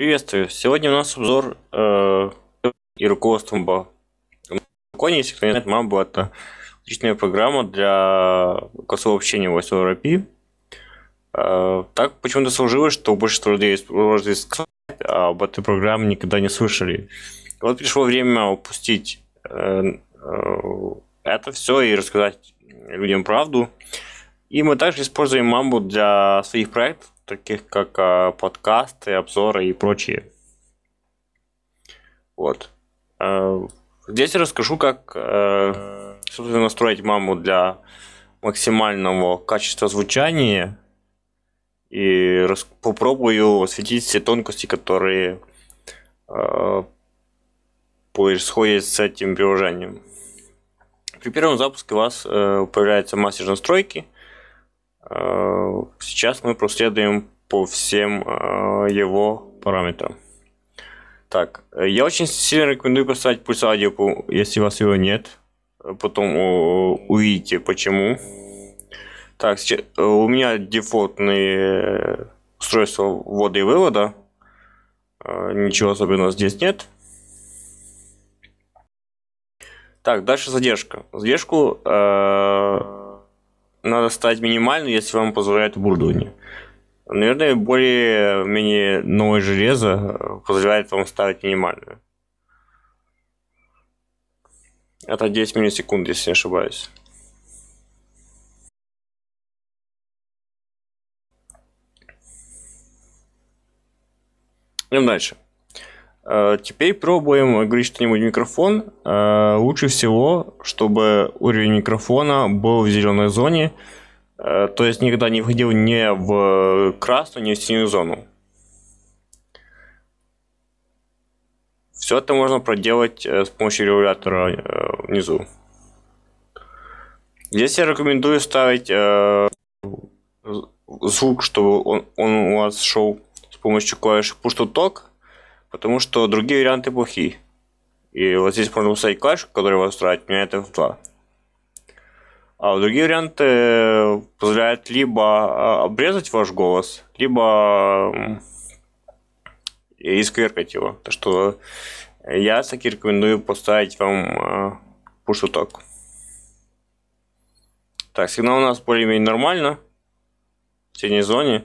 Приветствую! Сегодня у нас обзор э, и руководство МБА. В законе, если кто не знает, МАМБА – это отличная программа для косового общения в iso Э, так почему-то сложилось, что большинство людей можно сказать, а об этой программе никогда не слышали. И вот пришло время упустить э, э, это все и рассказать людям правду. И мы также используем мамбу для своих проектов, таких как а, подкасты, обзоры и прочие. Вот. А, здесь я расскажу, как, а, собственно, настроить маму для максимального качества звучания и рас... попробую осветить все тонкости, которые э, происходят с этим приложением. При первом запуске у вас э, появляется мастер настройки – Сейчас мы проследуем по всем э, его параметрам. Так, я очень сильно рекомендую поставить пульс радио, если у вас его нет. Потом э, увидите почему. Так, э, у меня дефолтные устройства ввода и вывода. Ничего особенного здесь нет. Так, дальше задержка. Задержку э, надо стать минимально, если вам позволяет оборудование. Наверное, более-менее новое железо э, позволяет вам ставить минимальную. Это 10 миллисекунд, если не ошибаюсь. Идем дальше. Э, теперь пробуем говорить что-нибудь в микрофон. Э, лучше всего, чтобы уровень микрофона был в зеленой зоне, э, то есть никогда не входил ни в красную, ни в синюю зону. Все это можно проделать с помощью регулятора внизу. Здесь я рекомендую ставить звук, чтобы он, он у вас шел с помощью клавиши push to talk Потому что другие варианты плохие, И вот здесь можно поставить клавишу, которая вас устраивает, меняет F2. А другие варианты э, позволяют либо а, обрезать ваш голос, либо искверкать его. Так что я таки рекомендую поставить вам э, пушуток. Так, сигнал у нас более-менее нормально. В синей зоне.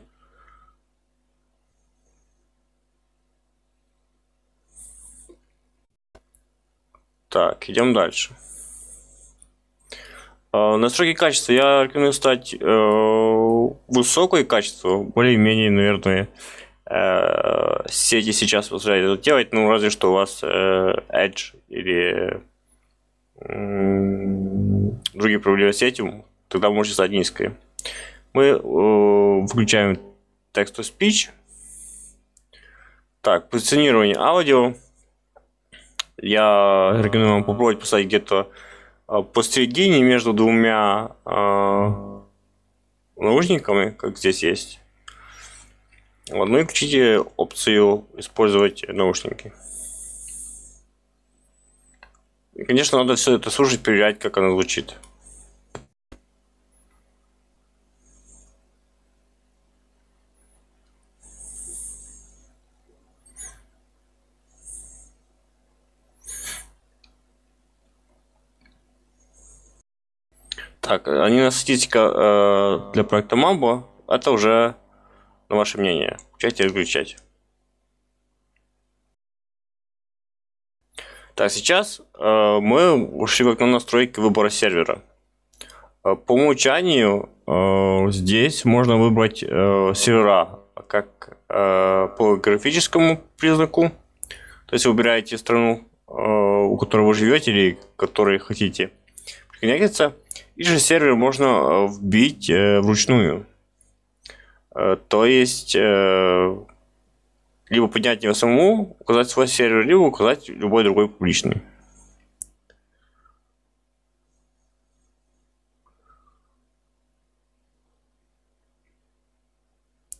Так, идем дальше. А, настройки качества. Я рекомендую стать э, высокое качество, более-менее, наверное, э, сети сейчас позволяют это делать, ну, разве что у вас э, Edge или э, другие проблемы с сети, тогда можете стать низкой. Мы э, выключаем text-to-speech. Так, позиционирование аудио. Я рекомендую вам попробовать поставить где-то а, посередине между двумя э, наушниками, как здесь есть. Вот, ну и включите опцию использовать наушники. И, конечно, надо все это слушать, проверять, как оно звучит. Так, аниме статистика э, для проекта Мамбо, это уже на ваше мнение. Включать или выключать. Так, сейчас э, мы ушли в окно настройки выбора сервера. Э, по умолчанию э, здесь можно выбрать э, сервера как э, по графическому признаку. То есть вы выбираете страну, э, у которой вы живете или которой хотите приконектиться. И же сервер можно э, вбить э, вручную. Э, то есть, либо поднять его самому, указать свой сервер, либо указать любой другой публичный.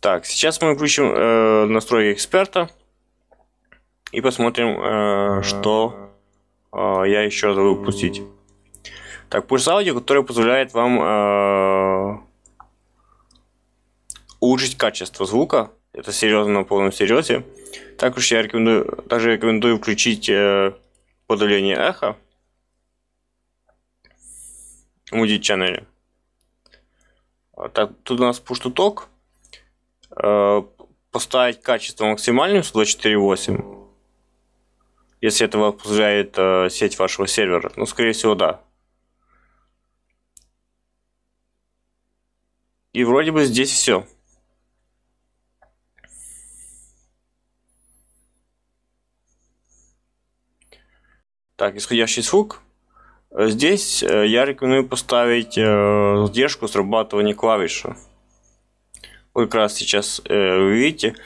Так, сейчас мы включим э, настройки эксперта и посмотрим, э, что э, я еще раз выпустить. Так, пульс аудио, который позволяет вам улучшить качество звука. Это серьезно на полном серьезе. Так уж я рекомендую, также рекомендую включить подавление эхо в MUDI Channel. А, так, тут у нас push-to-talk. поставить качество максимальным 124.8 если этого позволяет э, сеть вашего сервера. Ну, скорее всего, да. И вроде бы здесь все. Так, исходящий звук. Э, здесь э, я рекомендую поставить э, задержку срабатывания клавиши. Вы как раз сейчас видите,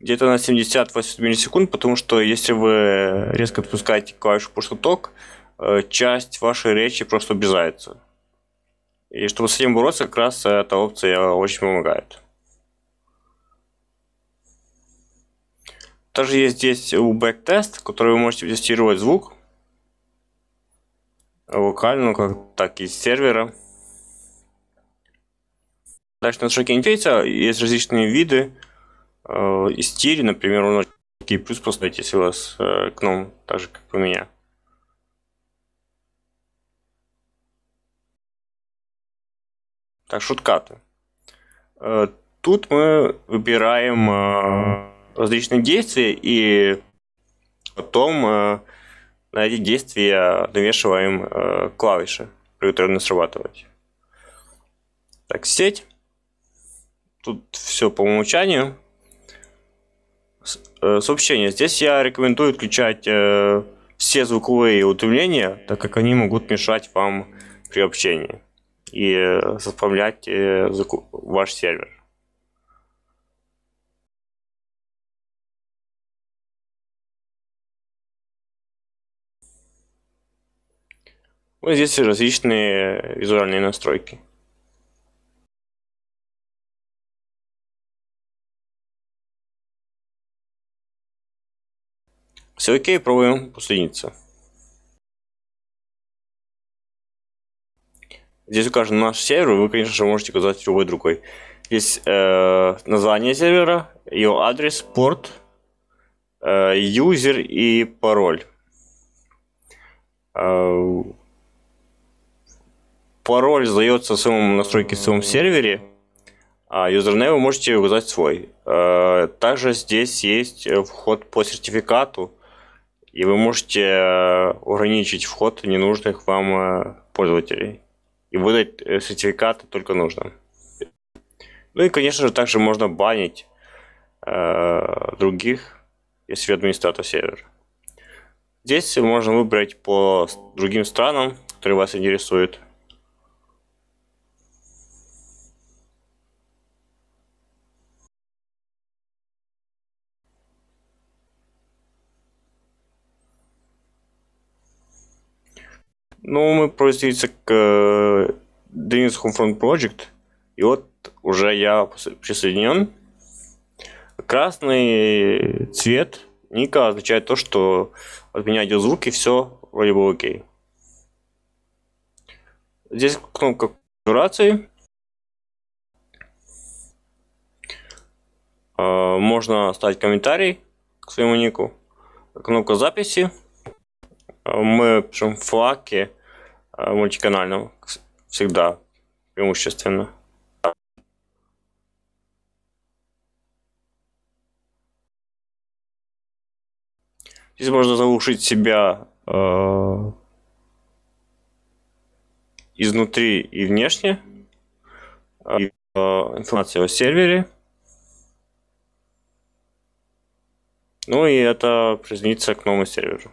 где-то на 70-80 миллисекунд, потому что если вы резко отпускаете клавишу пуш-ток, часть вашей речи просто обрезается. И чтобы с этим бороться, как раз эта опция очень помогает. Также есть здесь back тест, который вы можете тестировать звук. Локально, как, так и с сервера. Дальше настройки интерфейса есть различные виды. Э, и стили, например, у нас такие плюс поставить, если у вас э, к нам, так же, как у меня. Так, шуткаты. Э, тут мы выбираем э, различные действия и потом э, на эти действия навешиваем клавиши, при которых они срабатывать. Так, сеть. Тут все по умолчанию. Сообщение. Здесь я рекомендую включать все звуковые утомления, так как они могут мешать вам при общении и э, заправлять э, ваш сервер. Вот здесь различные визуальные настройки. Все окей, пробуем присоединиться. Здесь указан наш сервер, вы, конечно же, можете указать любой другой. Есть э, название сервера, его адрес, порт, э, юзер и пароль. Э, пароль сдается в самом настройке в самом сервере, а юзернейм вы можете указать свой. Э, также здесь есть вход по сертификату, и вы можете э, ограничить вход ненужных вам э, пользователей и выдать э, сертификаты только нужно. Ну и, конечно же, также можно банить э, других, если администратор сервера. Здесь можно выбрать по другим странам, которые вас интересуют. Ну, мы просується к Dennis э, Homefront Project, и вот уже я присоединен. Красный цвет ника означает то, что от меня идет звук и все вроде бы окей. Здесь кнопка конфигурации. Э, можно оставить комментарий к своему нику. Кнопка записи. Мы пишем флаки э, мультиканального всегда преимущественно. Здесь можно заглушить себя э, изнутри и внешне. Э, и, э, информацию о сервере. Ну и это присоединится к новому серверу.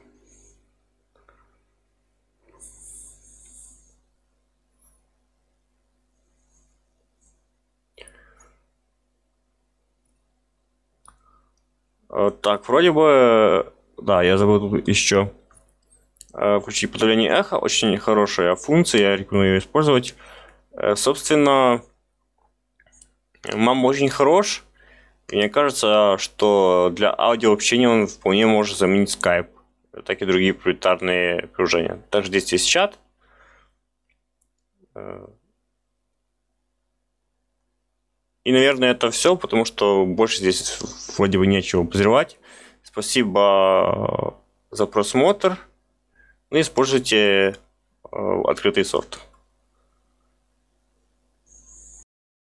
Э, так, вроде бы... Э, да, я забыл тут еще э, включить подавление эхо. Очень хорошая функция, я рекомендую ее использовать. Собственно, мам очень хорош. Мне кажется, что для аудиообщения он вполне может заменить Skype, так и другие приоритарные приложения. Также здесь есть чат. И, наверное, это все, потому что больше здесь вроде бы нечего обозревать. Спасибо за просмотр. Ну, используйте э, открытый софт.